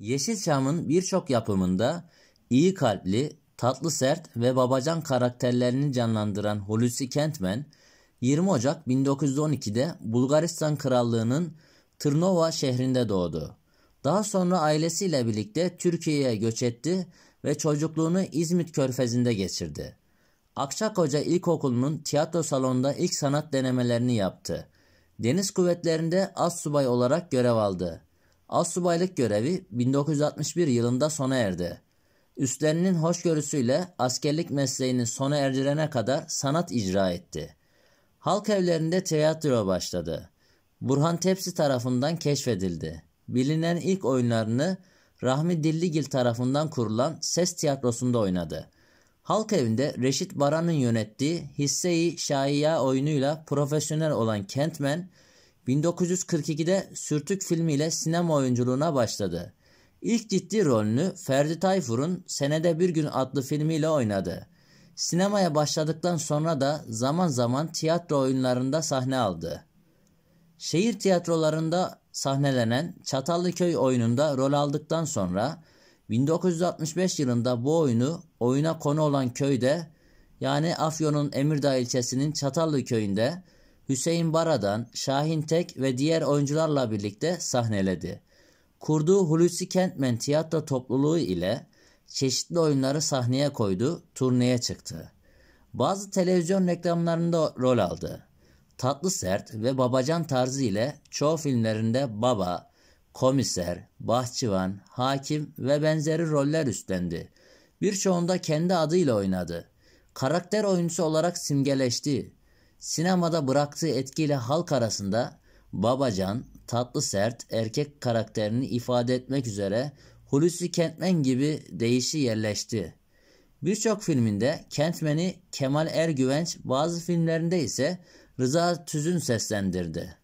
Yeşilçam'ın birçok yapımında iyi kalpli, tatlı sert ve babacan karakterlerini canlandıran Hulusi Kentmen, 20 Ocak 1912'de Bulgaristan Krallığı'nın Tırnova şehrinde doğdu. Daha sonra ailesiyle birlikte Türkiye'ye göç etti ve çocukluğunu İzmit Körfezi'nde geçirdi. Akçakoca İlkokulu'nun tiyatro salonunda ilk sanat denemelerini yaptı. Deniz kuvvetlerinde as subay olarak görev aldı. Assubaylık görevi 1961 yılında sona erdi. Üstlerinin hoşgörüsüyle askerlik mesleğini sona erdirene kadar sanat icra etti. Halk evlerinde tiyatro başladı. Burhan Tepsi tarafından keşfedildi. Bilinen ilk oyunlarını Rahmi Dilligil tarafından kurulan Ses Tiyatrosu'nda oynadı. Halk evinde Reşit Baran'ın yönettiği Hisse-i Şaiya oyunuyla profesyonel olan Kentmen, 1942'de Sürtük filmiyle sinema oyunculuğuna başladı. İlk ciddi rolünü Ferdi Tayfur'un Senede Bir Gün adlı filmiyle oynadı. Sinemaya başladıktan sonra da zaman zaman tiyatro oyunlarında sahne aldı. Şehir tiyatrolarında sahnelenen "Çatallı Köy" oyununda rol aldıktan sonra 1965 yılında bu oyunu oyuna konu olan köyde yani Afyon'un Emirdağ ilçesinin Çatallı köyünde Hüseyin Bara'dan, Şahin Tek ve diğer oyuncularla birlikte sahneledi. Kurduğu Hulusi Kentmen tiyatro topluluğu ile çeşitli oyunları sahneye koydu, turneye çıktı. Bazı televizyon reklamlarında rol aldı. Tatlı Sert ve Babacan tarzı ile çoğu filmlerinde baba, komiser, bahçıvan, hakim ve benzeri roller üstlendi. Birçoğunda kendi adıyla oynadı. Karakter oyuncusu olarak simgeleşti. Sinemada bıraktığı etkiyle halk arasında Babacan, Tatlı Sert erkek karakterini ifade etmek üzere Hulusi Kentmen gibi değişi yerleşti. Birçok filminde Kentmen'i Kemal Ergüvenç, bazı filmlerinde ise Rıza Tüzün seslendirdi.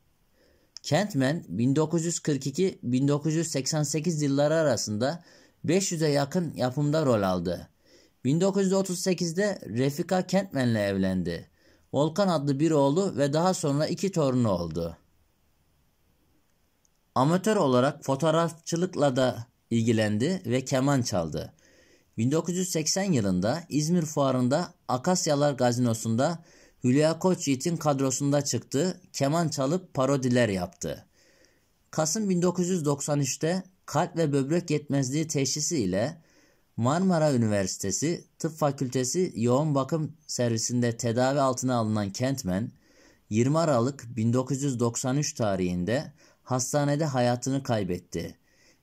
Kentmen 1942-1988 yılları arasında 500'e yakın yapımda rol aldı. 1938'de Refika Kentmen'le evlendi. Volkan adlı bir oğlu ve daha sonra iki torunu oldu. Amatör olarak fotoğrafçılıkla da ilgilendi ve keman çaldı. 1980 yılında İzmir Fuarı'nda Akasyalar Gazinosu'nda Hülya Koçyiğit'in kadrosunda çıktı, keman çalıp parodiler yaptı. Kasım 1993'te kalp ve böbrek yetmezliği teşhisi ile Marmara Üniversitesi Tıp Fakültesi Yoğun Bakım Servisinde tedavi altına alınan Kentmen, 20 Aralık 1993 tarihinde hastanede hayatını kaybetti.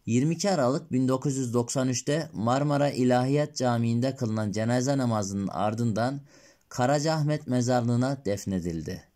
22 Aralık 1993'te Marmara İlahiyat Camii'nde kılınan cenaze namazının ardından Karacaahmet mezarlığına defnedildi.